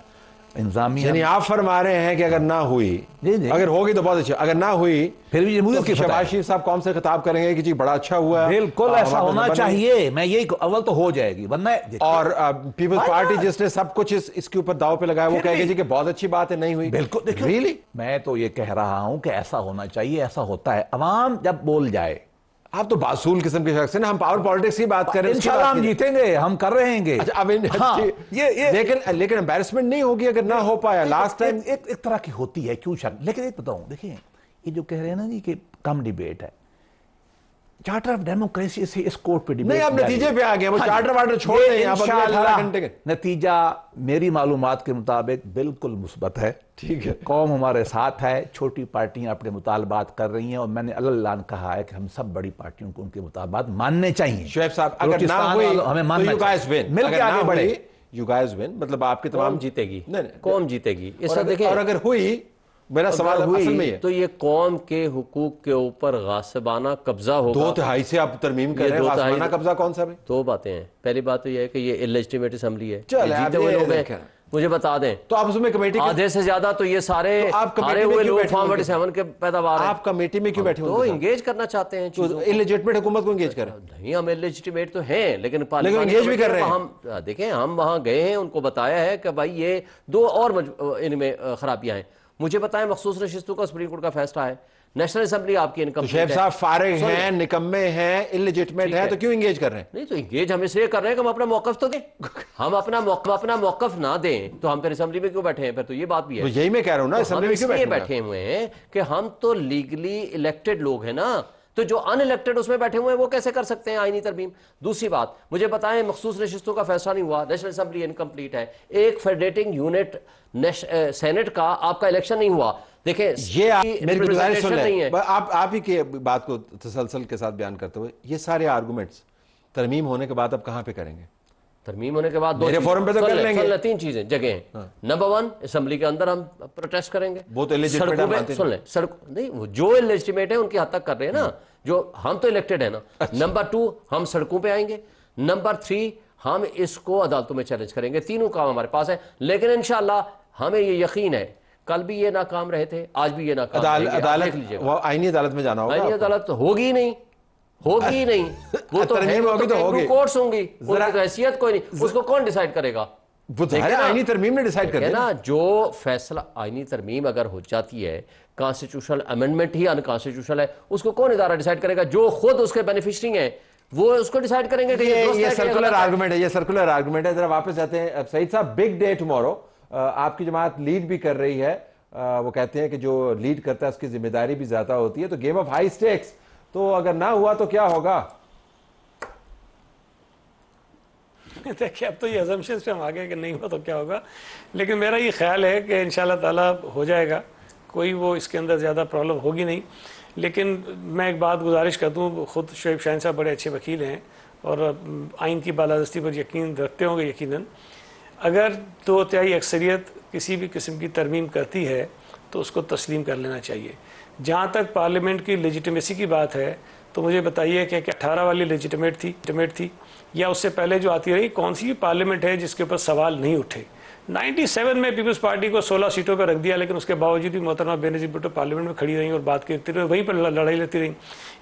इंजामिया यानी आप फरमा रहे हैं कि अगर ना हुई जी जी अगर होगी तो बहुत अच्छा अगर ना हुई फिर भी जमहूरियत तो की शबाशी साहब कौन से खिताब करेंगे कि जी बड़ा अच्छा हुआ बिल्कुल ऐसा होना चाहिए मैं यही अव्वल तो हो जाएगी वरना और पीपल्स पार्टी हाँ जिसने सब कुछ इस, इसके ऊपर दाव पे लगाया वो कहेगी जी कि बहुत अच्छी बात है नहीं हुई बिल्कुल रियली मैं तो ये कह रहा हूँ कि ऐसा होना चाहिए ऐसा होता है अवाम जब बोल जाए आप तो बासूल किस्म के शख्स हैं हम पावर पॉलिटिक्स की बात करें इंशाल्लाह हम जीतेंगे हम कर हैं अच्छा अब हाँ, ये, ये लेकिन लेकिन एम्बेरसमेंट नहीं होगी अगर ना हो पाया लास्ट टाइम एक, एक, एक तरह की होती है क्यों शक लेकिन एक बताऊं देखिए ये जो कह रहे हैं ना जी कि कम डिबेट है चार्टर ऑफ डेमोक्रेसी से इस कोर्ट पे डिबेट नहीं आप नतीजे पे आ गए वो चार्टर हाँ वार्टर छोड़ दें आप अगले 18 घंटे के नतीजा मेरी मालूमात के मुताबिक बिल्कुल मुस्बत है ठीक है कौम हमारे साथ है छोटी पार्टियां अपने मुतालबात कर रही हैं और मैंने अल्लाह कहा है कि हम सब बड़ी पार्टियों को उनके मुतालबात मानने चाहिए शुएब साहब अगर ना हुई हमें मानना यू गाइस विन मिलकर आगे बढ़े यू गाइस विन मतलब आपकी तमाम जीतेगी नहीं कौम जीतेगी इस और अगर हुई मेरा सवाल हुई असल में तो ये कौम के हकूक के ऊपर गासबाना कब्जा होगा दो तिहाई से आप तरमीम कर रहे हैं तो- कब्जा कौन सा दो बातें हैं पहली बात तो यह है कि ये इलेजिटिमेट असम्बली है जीते हुए लोग हैं मुझे बता दें तो आप उसमें कमेटी आधे से ज्यादा तो ये सारे तो आप हुए सेवन के पैदावार आप कमेटी में क्यों बैठे तो हो तो इंगेज करना चाहते हैं तो इलेजिटिमेट हुकूमत को इंगेज कर नहीं हम इलेजिटिमेट तो हैं लेकिन इंगेज भी कर रहे हैं हम देखें हम वहां गए हैं उनको बताया है कि भाई ये दो और इनमें खराबियां हैं मुझे बताएं मखसूस नशस्तों का सुप्रीम कोर्ट का फैसला है नेशनल असेंबली आपकी इनकम तो शेख साहब फारे हैं निकम्मे हैं इलिजिटमेट है। तो क्यों इंगेज कर रहे हैं नहीं तो इंगेज हम इसलिए कर रहे हैं कि हम अपना मौकफ तो दें हम अपना मौकफ अपना मौकफ ना दें तो हम फिर असेंबली में क्यों बैठे हैं फिर तो ये बात भी है तो यही मैं कह रहा हूँ ना तो असेंबली में क्यों बैठे हुए हैं कि हम तो लीगली इलेक्टेड लोग हैं ना तो जो अनइलेक्टेड उसमें बैठे हुए हैं वो कैसे कर सकते हैं आईनी तरमीम दूसरी बात मुझे बताएं मखसूस नशस्तों का फैसला नहीं हुआ नेशनल असम्बली इनकम्प्लीट है एक फेडरेटिंग यूनिट सेनेट का आपका इलेक्शन नहीं हुआ देखें ये मेरी नहीं है आप आप ही के बात को तसलसल के साथ बयान करते हुए ये सारे आर्गूमेंट्स तरमीम होने के बाद अब कहाँ पे करेंगे तरमीम होने के बाद मेरे तो तीन चीजें जगह नंबर वन असम्बली के अंदर हम प्रोटेस्ट करेंगे सुन लें सड़क नहीं वो जो इलेजिटिमेट है उनकी हद तक कर रहे हैं ना जो हम तो इलेक्टेड है ना नंबर अच्छा। टू हम सड़कों पर आएंगे नंबर थ्री हम इसको अदालतों में चैलेंज करेंगे तीनों काम हमारे पास है लेकिन इन हमें ये यकीन है कल भी ये काम रहे थे आज भी ये नाकाम अदालत आईनी अदालत में जाना होगा आईनी अदालत तो होगी नहीं होगी नहीं वो तो है तो तो होगी तो होगी कोर्ट्स होंगी उनकी तो हैसियत कोई नहीं उसको कौन डिसाइड करेगा वो तो आईनी तरमीम ने डिसाइड कर ना जो फैसला आईनी तरमीम अगर हो जाती है कॉन्स्टिट्यूशनल अमेंडमेंट ही अनकॉन्स्टिट्यूशनल है उसको कौन इदारा डिसाइड करेगा जो खुद उसके बेनिफिशरी हैं वो उसको डिसाइड करेंगे ये, ये सर्कुलर आर्गूमेंट है ये सर्कुलर आर्गुमेंट है जरा वापस जाते हैं सईद साहब बिग डे टुमारो आपकी जमात लीड भी कर रही है वो कहते हैं कि जो लीड करता है उसकी जिम्मेदारी भी ज्यादा होती है तो गेम ऑफ हाई स्टेक्स तो अगर ना हुआ तो क्या होगा देखिए अब तो ये एजम्पन्स पे हम आ गए कि नहीं हुआ तो क्या होगा लेकिन मेरा ये ख्याल है कि इन ताला हो जाएगा कोई वो इसके अंदर ज़्यादा प्रॉब्लम होगी नहीं लेकिन मैं एक बात गुजारिश कर दूँ ख़ुद शुएब शाहन साहब बड़े अच्छे वकील हैं और आइन की बालादस्ती पर यकीन रखते होंगे यकीनन अगर दो तो तिहाई अक्सरियत किसी भी किस्म की तरमीम करती है तो उसको तस्लीम कर लेना चाहिए जहाँ तक पार्लियामेंट की लेजिटिमेसी की बात है तो मुझे बताइए क्या क्या अठारह वाली लेजिटमेट थी लेजिटमेट थी या उससे पहले जो आती रही कौन सी पार्लियामेंट है जिसके ऊपर सवाल नहीं उठे 97 में पीपल्स पार्टी को 16 सीटों पर रख दिया लेकिन उसके बावजूद भी मोहतरमा बेनजी भुट्टो पार्लियामेंट में खड़ी रही और बात करती रही वहीं पर लड़ाई लेती रहीं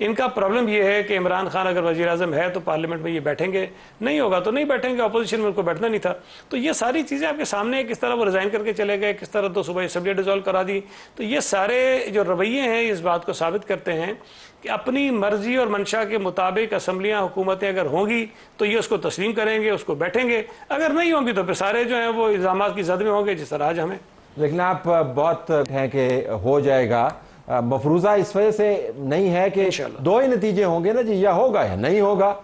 इनका प्रॉब्लम यह है कि इमरान खान अगर वजी अजम है तो पार्लियामेंट में ये बैठेंगे नहीं होगा तो नहीं बैठेंगे अपोजिशन में उनको बैठना नहीं था तो ये सारी चीज़ें आपके सामने किस तरह वो रिज़ाइन करके चले गए किस तरह दो सुबह असम्बली डिजॉल्व करा दी तो ये सारे जो रवैये हैं इस बात को साबित करते हैं कि अपनी मर्जी और मंशा के मुताबिक असम्बलियाँ हुकूमतें अगर होंगी तो ये उसको तस्लीम करेंगे उसको बैठेंगे अगर नहीं होंगी तो फिर सारे जो हैं वो इल्ज़ाम की जद में होंगे जिस तरह आज हमें लेकिन आप बहुत हैं कि हो जाएगा मफरूजा इस वजह से नहीं है कि दो ही नतीजे होंगे ना जी या होगा या नहीं होगा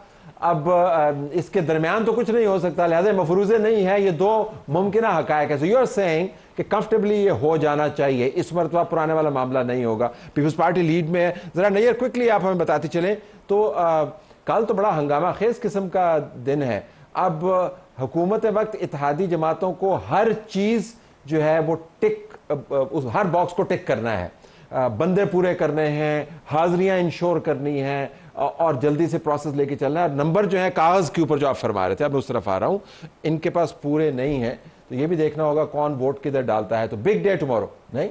अब इसके दरमियान तो कुछ नहीं हो सकता लिहाजा मफरूजे नहीं है ये दो मुमकिन हक है सो यू आर सेइंग कि कंफर्टेबली ये हो जाना चाहिए इस मरतबा पुराने वाला मामला नहीं होगा पीपल्स पार्टी लीड में है ज़रा नैयर क्विकली आप हमें बताते चलें तो आ, कल तो बड़ा हंगामा खेज किस्म का दिन है अब हुकूमत वक्त इतिहादी जमातों को हर चीज़ जो है वो टिक उस हर बॉक्स को टिक करना है बंदे पूरे करने हैं हाजरियां इंश्योर करनी है और जल्दी से प्रोसेस लेके चलना है नंबर जो है कागज़ के ऊपर जो आप फरमा रहे थे अब मैं उस तरफ आ रहा हूँ इनके पास पूरे नहीं है तो ये भी देखना होगा कौन वोट किधर डालता है तो बिग डे टुमारो नहीं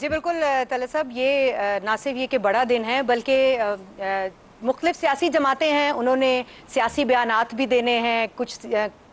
जी बिल्कुल तले साहब ये ना सिर्फ ये कि बड़ा दिन है बल्कि मुख्तलिफ सियासी जमातें हैं उन्होंने सियासी बयान भी देने हैं कुछ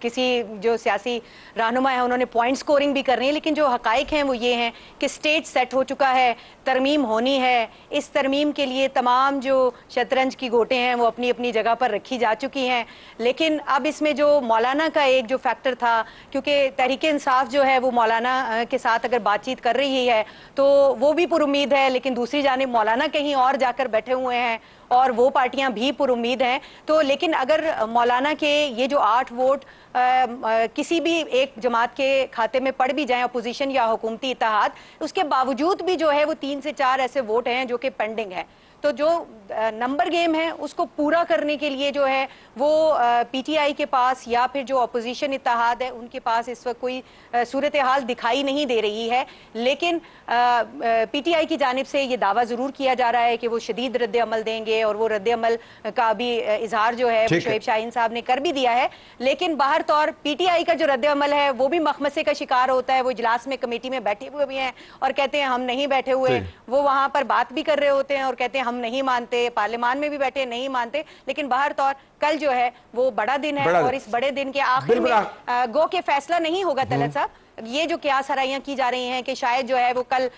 किसी जो सियासी रहनुमा है उन्होंने पॉइंट स्कोरिंग भी करनी है लेकिन जो हक हैं वो ये हैं कि स्टेज सेट हो चुका है तरमीम होनी है इस तरमीम के लिए तमाम जो शतरंज की गोटें हैं वो अपनी अपनी जगह पर रखी जा चुकी हैं लेकिन अब इसमें जो मौलाना का एक जो फैक्टर था क्योंकि तहरीक इंसाफ जो है वो मौलाना के साथ अगर बातचीत कर रही है तो वो भी पुरुद है लेकिन दूसरी जानब मौलाना कहीं और जाकर बैठे हुए हैं और वो पार्टियां भी पुरुद हैं तो लेकिन अगर मौलाना के ये जो आठ वोट किसी भी एक जमात के खाते में पड़ भी जाए अपोजिशन या हुकूमती इतिहाद उसके बावजूद भी जो है वो तीन से चार ऐसे वोट हैं जो कि पेंडिंग है तो जो नंबर गेम है उसको पूरा करने के लिए जो है वो पीटीआई के पास या फिर जो अपोजिशन इतिहाद है उनके पास इस वक्त कोई सूरत हाल दिखाई नहीं दे रही है लेकिन पीटीआई की जानब से ये दावा ज़रूर किया जा रहा है कि वो शदीद रद्द अमल देंगे और वो रद्द अमल का भी इजहार जो है शोब शाहन साहब ने कर भी दिया है लेकिन बाहर तौर पीटीआई का जो रद्द अमल है वो भी मखमसे का शिकार होता है वो इजलास में कमेटी में बैठे हुए भी हैं और कहते हैं हम नहीं बैठे हुए वो वहाँ पर बात भी कर रहे होते हैं और कहते हैं हम नहीं मानते पार्लियामान में भी बैठे नहीं मानते लेकिन बाहर तौर तो कल जो है वो बड़ा दिन है और इस बड़े दिन के आखिर में गो के फैसला नहीं होगा हम्म। तलत साहब ये जो क्या सराइया की जा रही हैं कि शायद जो है वो कल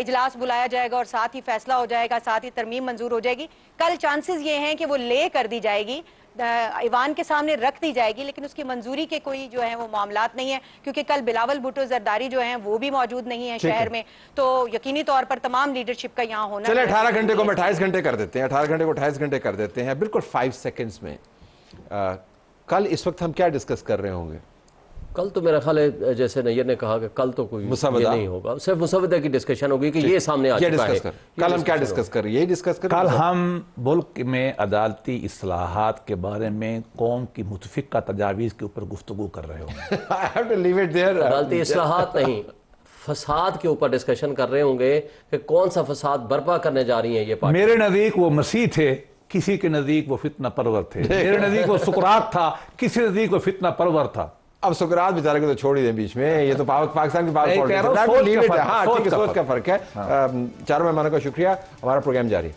इजलास बुलाया जाएगा और साथ ही फैसला हो जाएगा साथ ही तरमीम मंजूर हो जाएगी कल चांसेस ये हैं कि वो ले कर दी जाएगी ईवान के सामने रख दी जाएगी लेकिन उसकी मंजूरी के कोई जो है वो मामला नहीं है क्योंकि कल बिलावल भुटो जरदारी जो है वो भी मौजूद नहीं है शहर में तो यकीनी तौर पर तमाम लीडरशिप का यहाँ होना चले अठारह घंटे को अठाईस अट्ठाईस घंटे कर देते हैं अठारह घंटे को अठाईस घंटे कर देते हैं बिल्कुल फाइव सेकेंड्स में कल इस वक्त हम क्या डिस्कस कर रहे होंगे कल तो मेरा ख्याल है जैसे नैयर ने कहा कि कल तो कोई मुसवदा नहीं होगा सिर्फ मुसविदा की डिस्कशन होगी कि ये सामने आ चुका है कल हम क्या डिस्कस कर यही डिस्कस कर कल हम मुल्क में अदालती असलाहत के बारे में कौम की मुतफ़ा तजावीज़ के ऊपर गुफ्तु कर रहे होंगे अदालती असलाहत नहीं फसाद के ऊपर डिस्कशन कर रहे होंगे कि कौन सा फसाद बर्पा करने जा रही है ये पार्टी मेरे नज़दीक वो मसीह थे किसी के नज़दीक वो फितना परवर थे मेरे नज़दीक वो सुकरात था किसी नज़दीक वो फितना परवर था अब सुकरात बेचारे को तो छोड़ ही दें बीच में ये तो पाकिस्तान की बात सोच का फर्क है हाँ, हाँ। चारों मेहमानों का शुक्रिया हमारा प्रोग्राम जारी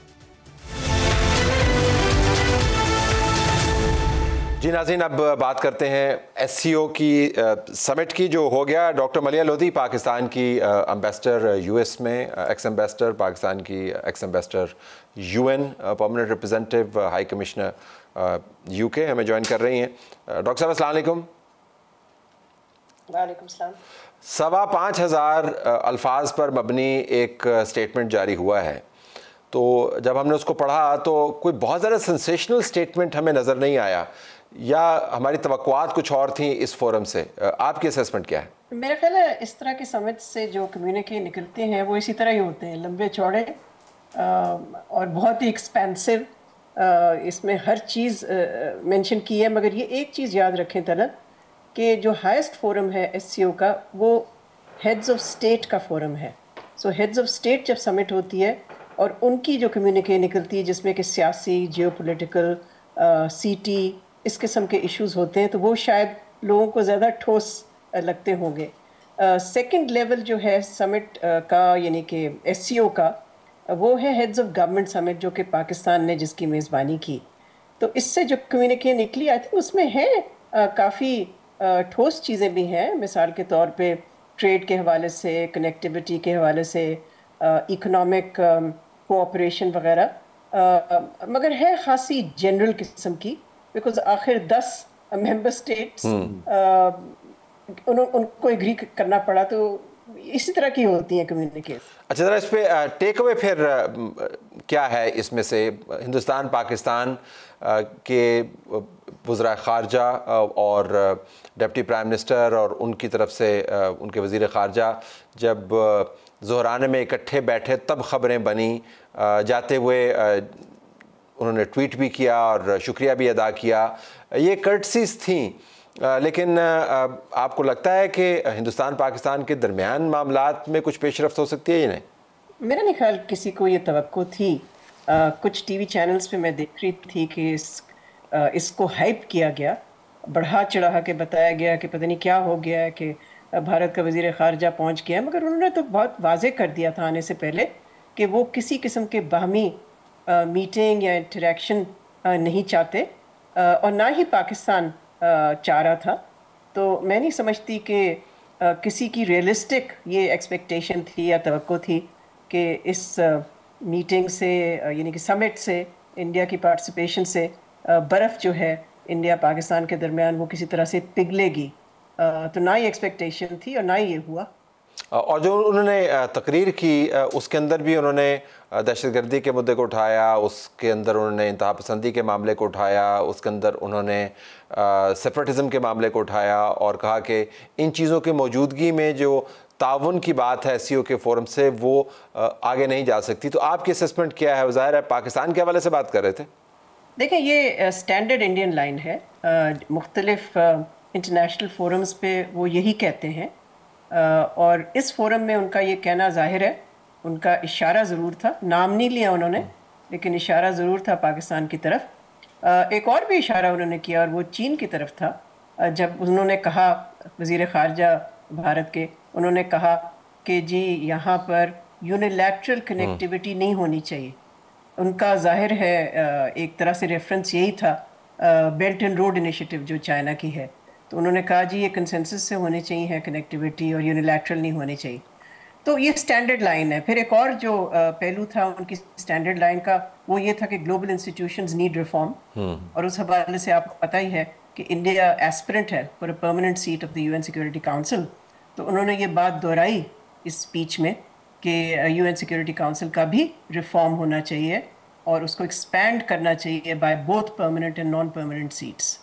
जी नाजीन अब बात करते हैं एस सी ओ की समिट की जो हो गया डॉक्टर मलिया लोधी पाकिस्तान की अम्बेसडर यू एस में एक्स एम्बेसडर पाकिस्तान की ex ambassador U N permanent representative high commissioner U K हमें ज्वाइन कर रही हैं डॉक्टर साहब असल सवा पाँच हज़ार अल्फाज पर मबनी एक स्टेटमेंट जारी हुआ है तो जब हमने उसको पढ़ा तो कोई बहुत ज़्यादा सेंसेशनल स्टेटमेंट हमें नज़र नहीं आया या हमारी तवक्कुआत कुछ और थी इस फोरम से आपकी असेसमेंट क्या है मेरा ख्याल है इस तरह के समझ से जो कम्युनिके निकलते हैं वो इसी तरह ही होते हैं लंबे चौड़े और बहुत ही एक्सपेंसिव इसमें हर चीज़ मेंशन की है मगर ये एक चीज़ याद रखें तलत कि जो हाईएस्ट फोरम है एस का वो हेड्स ऑफ स्टेट का फोरम है सो हेड्स ऑफ स्टेट जब समिट होती है और उनकी जो कम्युनिके निकलती है जिसमें कि सियासी जियो पोलिटिकल सी इस किस्म के इश्यूज होते हैं तो वो शायद लोगों को ज़्यादा ठोस लगते होंगे सेकंड uh, लेवल जो है समिट uh, का यानी कि एस का वो है हेड्स ऑफ गवर्नमेंट समिट जो कि पाकिस्तान ने जिसकी मेज़बानी की तो इससे जो कम्युनिके निकली आई थिंक उसमें है uh, काफ़ी ठोस चीज़ें भी हैं मिसाल के तौर पे ट्रेड के हवाले से कनेक्टिविटी के हवाले से इकोनॉमिक कोऑपरेशन वगैरह मगर है खासी जनरल किस्म की बिकॉज आखिर दस मेंबर स्टेट्स हम्म। उन, उनको एग्री करना पड़ा तो इसी तरह की होती हैं कम्युनिकेशन अच्छा ज़रा इस पर टेक अवे फिर क्या है इसमें से हिंदुस्तान पाकिस्तान के वज्रा खारजा और डिप्टी प्राइम मिनिस्टर और उनकी तरफ से उनके वजीर खारजा जब जहरान में इकट्ठे बैठे तब ख़बरें बनी जाते हुए उन्होंने ट्वीट भी किया और शुक्रिया भी अदा किया ये कर्टसीज थी लेकिन आपको लगता है कि हिंदुस्तान पाकिस्तान के दरमियान मामला में कुछ पेशरफ हो सकती है या नहीं मेरा नहीं ख्याल किसी को ये तो थी आ, कुछ टीवी चैनल्स पे मैं देख रही थी कि इस आ, इसको हाइप किया गया बढ़ा चढ़ा के बताया गया कि पता नहीं क्या हो गया है कि भारत का वजीर खारजा पहुंच गया है मगर उन्होंने तो बहुत वाजे कर दिया था आने से पहले कि वो किसी किस्म के बाहमी मीटिंग या इंटरेक्शन नहीं चाहते आ, और ना ही पाकिस्तान चाह रहा था तो मैं नहीं समझती कि किसी की रियलिस्टिक ये एक्सपेक्टेशन थी या तो थी कि इस मीटिंग से यानी कि समिट से इंडिया की पार्टिसिपेशन से बर्फ़ जो है इंडिया पाकिस्तान के दरमियान वो किसी तरह से पिघलेगी तो ना ही एक्सपेक्टेशन थी और ना ही ये हुआ और जो उन्होंने तकरीर की उसके अंदर भी उन्होंने दहशतगर्दी के मुद्दे को उठाया उसके अंदर उन्होंने इंतहा पसंदी के मामले को उठाया उसके अंदर उन्होंने सेपरेटिज़म के मामले को उठाया और कहा कि इन चीज़ों की मौजूदगी में जो ताउन की बात है सी e के फोरम से वो आगे नहीं जा सकती तो आपकी असेसमेंट क्या है ज़ाहिर है पाकिस्तान के हवाले से बात कर रहे थे देखिए ये स्टैंडर्ड इंडियन लाइन है मुख्तलिफ इंटरनेशनल फोरम्स पे वो यही कहते हैं और इस फोरम में उनका ये कहना जाहिर है उनका इशारा ज़रूर था नाम नहीं लिया उन्होंने लेकिन इशारा ज़रूर था पाकिस्तान की तरफ एक और भी इशारा उन्होंने किया और वो चीन की तरफ था जब उन्होंने कहा वज़ी ख़ारजा भारत के उन्होंने कहा कि जी यहाँ पर यूनिलैटरल कनेक्टिविटी नहीं होनी चाहिए उनका जाहिर है एक तरह से रेफरेंस यही था बेल्ट एंड रोड इनिशिएटिव जो चाइना की है तो उन्होंने कहा जी ये कंसेंसस से होने चाहिए है कनेक्टिविटी और यूनिलैटरल नहीं होने चाहिए तो ये स्टैंडर्ड लाइन है फिर एक और जो पहलू था उनकी स्टैंडर्ड लाइन का वो ये था कि ग्लोबल इंस्टीट्यूशन नीड रिफॉर्म और उस हवाले से आपको पता ही है कि इंडिया एस्परेंट है for a permanent seat of the UN security council तो उन्होंने ये बात दोहराई इस स्पीच में कि एन सिक्योरिटी काउंसिल का भी रिफॉर्म होना चाहिए और उसको एक्सपैंड करना चाहिए by both permanent and non permanent seats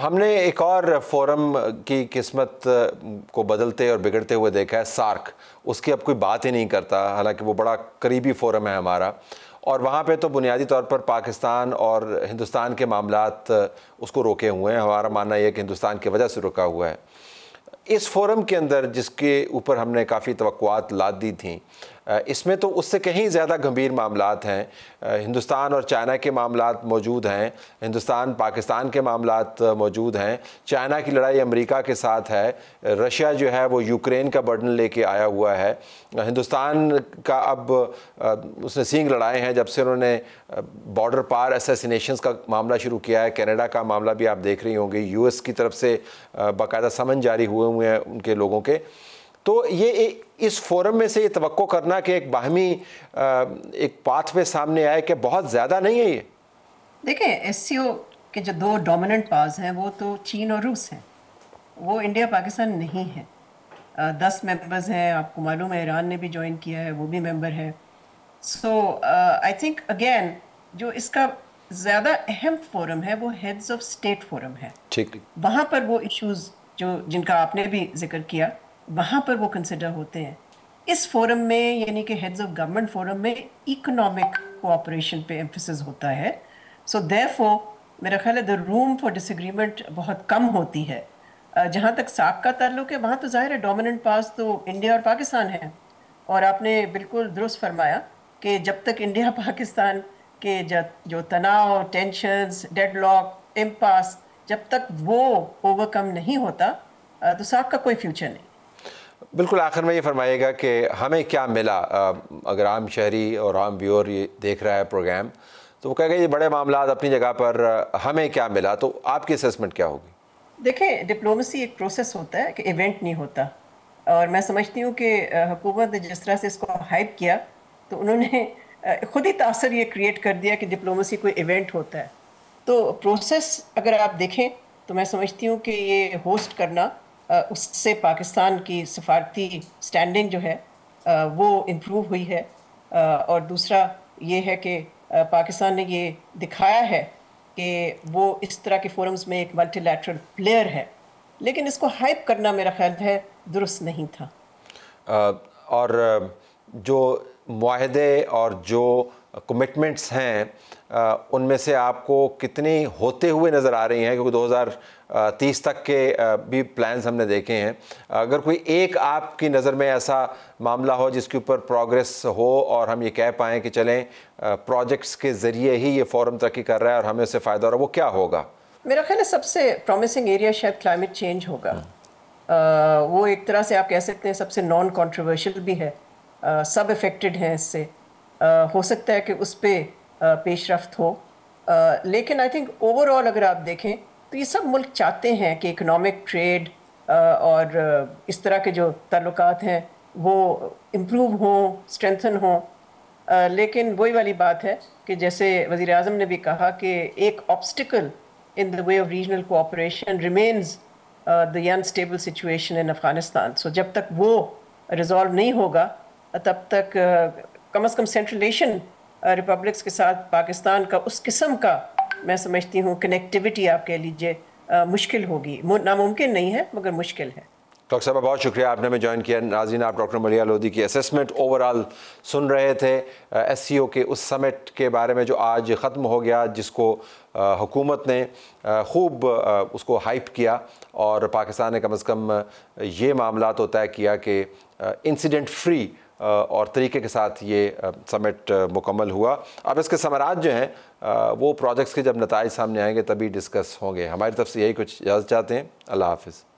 हमने एक और फोरम uh, की किस्मत uh, को बदलते और बिगड़ते हुए देखा है सार्क उसकी अब कोई बात ही नहीं करता हालांकि वो बड़ा करीबी फोरम है हमारा और वहाँ पे तो बुनियादी तौर पर पाकिस्तान और हिंदुस्तान के मामला uh, उसको रोके हुए हैं हमारा मानना यह कि हिंदुस्तान की वजह से रुका हुआ है इस फोरम के अंदर जिसके ऊपर हमने काफ़ी तो लाद दी थी इसमें तो उससे कहीं ज़्यादा गंभीर मामला हैं हिंदुस्तान और चाइना के मामला मौजूद हैं हिंदुस्तान पाकिस्तान के मामला मौजूद हैं चाइना की लड़ाई अमेरिका के साथ है रशिया जो है वो यूक्रेन का बर्डन लेके आया हुआ है हिंदुस्तान का अब उसने सींग लड़ाए हैं जब से उन्होंने बॉर्डर पार एसेसिनेशन का मामला शुरू किया है कैनेडा का मामला भी आप देख रही होंगी यू की तरफ से बाकायदा समन जारी हुए हुए हैं उनके लोगों के तो ये इस फोरम में से ये तो करना कि एक बाहमी एक पाथवे सामने आए कि बहुत ज़्यादा नहीं है ये देखें एस के जो दो डोमिनेंट पावर्स हैं वो तो चीन और रूस हैं वो इंडिया पाकिस्तान नहीं है दस मेंबर्स हैं आपको मालूम है ईरान ने भी ज्वाइन किया है वो भी मेंबर है सो आई थिंक अगेन जो इसका ज़्यादा अहम फोरम है वो हेड्स ऑफ स्टेट फोरम है ठीक वहाँ पर वो इश्यूज जो जिनका आपने भी जिक्र किया वहाँ पर वो कंसिडर होते हैं इस फोरम में यानी कि हेड्स ऑफ गवर्नमेंट फोरम में इकोनॉमिक कोऑपरेशन पे एम्फोसिस होता है सो दे मेरा ख्याल है द रूम फॉर डिसग्रीमेंट बहुत कम होती है जहाँ तक साक का ताल्लुक है वहाँ तो ज़ाहिर है डोमिनेंट पास तो इंडिया और पाकिस्तान है और आपने बिल्कुल दुरुस्त फरमाया कि जब तक इंडिया पाकिस्तान के जो तनाव टेंशनस लॉक इम्पास जब तक वो ओवरकम नहीं होता तो साक का कोई फ्यूचर नहीं बिल्कुल आखिर में ये फरमाइएगा कि हमें क्या मिला अगर आम शहरी और आम व्यूअर ये देख रहा है प्रोग्राम तो वो कहेगा ये बड़े मामला अपनी जगह पर हमें क्या मिला तो आपकी असेसमेंट क्या होगी देखें डिप्लोमेसी एक प्रोसेस होता है कि इवेंट नहीं होता और मैं समझती हूँ कि हुकूमत ने जिस तरह से इसको हाइप किया तो उन्होंने खुद ही तासर ये क्रिएट कर दिया कि डिप्लोमेसी कोई इवेंट होता है तो प्रोसेस अगर आप देखें तो मैं समझती हूँ कि ये होस्ट करना उससे पाकिस्तान की सफारती स्टैंडिंग जो है वो इम्प्रूव हुई है और दूसरा ये है कि पाकिस्तान ने ये दिखाया है कि वो इस तरह के फोरम्स में एक मल्टीलैटरल प्लेयर है लेकिन इसको हाइप करना मेरा ख्याल है दुरुस्त नहीं था और जो माहदे और जो कमिटमेंट्स हैं उनमें से आपको कितनी होते हुए नज़र आ रही हैं क्योंकि तीस तक के भी प्लान्स हमने देखे हैं अगर कोई एक आपकी नज़र में ऐसा मामला हो जिसके ऊपर प्रोग्रेस हो और हम ये कह पाएँ कि चलें प्रोजेक्ट्स के ज़रिए ही ये फॉरम तरक्की कर रहा है और हमें उससे फ़ायदा हो रहा है वो क्या होगा मेरा ख्याल है सबसे प्रॉमिसिंग एरिया शायद क्लाइमेट चेंज होगा आ, हाँ। वो एक तरह से आप कह सकते हैं सबसे नॉन कॉन्ट्रोवर्शल भी है आ, सब इफ़ेक्टेड हैं इससे आ, हो सकता है कि उस पर पेशरफ हो लेकिन आई थिंक ओवरऑल अगर आप देखें तो ये सब मुल्क चाहते हैं कि इकनॉमिक ट्रेड और इस तरह के जो ताल्लुक हैं वो इम्प्रूव हों स्ट्रेंथन हों लेकिन वही वाली बात है कि जैसे वज़ी अजम ने भी कहा कि एक obstacle in the way of regional cooperation remains the unstable situation in Afghanistan so जब तक वो रिजॉल्व नहीं होगा तब तक कम अज़ कम सेंट्रल एशियन रिपब्लिक्स के साथ पाकिस्तान का उस किस्म का मैं समझती हूँ कनेक्टिविटी आप कह लीजिए मुश्किल होगी नामुमकिन नहीं है मगर मुश्किल है डॉक्टर साहब बहुत शुक्रिया आपने हमें ज्वाइन किया नाजीन आप डॉक्टर मलिया लोधी की असेसमेंट ओवरऑल सुन रहे थे एस सी ओ के उस समिट के बारे में जो आज ख़त्म हो गया जिसको हुकूमत ने खूब उसको हाइप किया और पाकिस्तान ने कम अज़ कम ये मामला तो तय किया कि इंसिडेंट फ्री और तरीके के साथ ये समिट मुकम्मल हुआ अब इसके समराज जो हैं वो प्रोजेक्ट्स के जब नतज सामने आएंगे तभी डिस्कस होंगे हमारी तरफ से यही कुछ याद चाहते हैं अल्लाह हाफिज़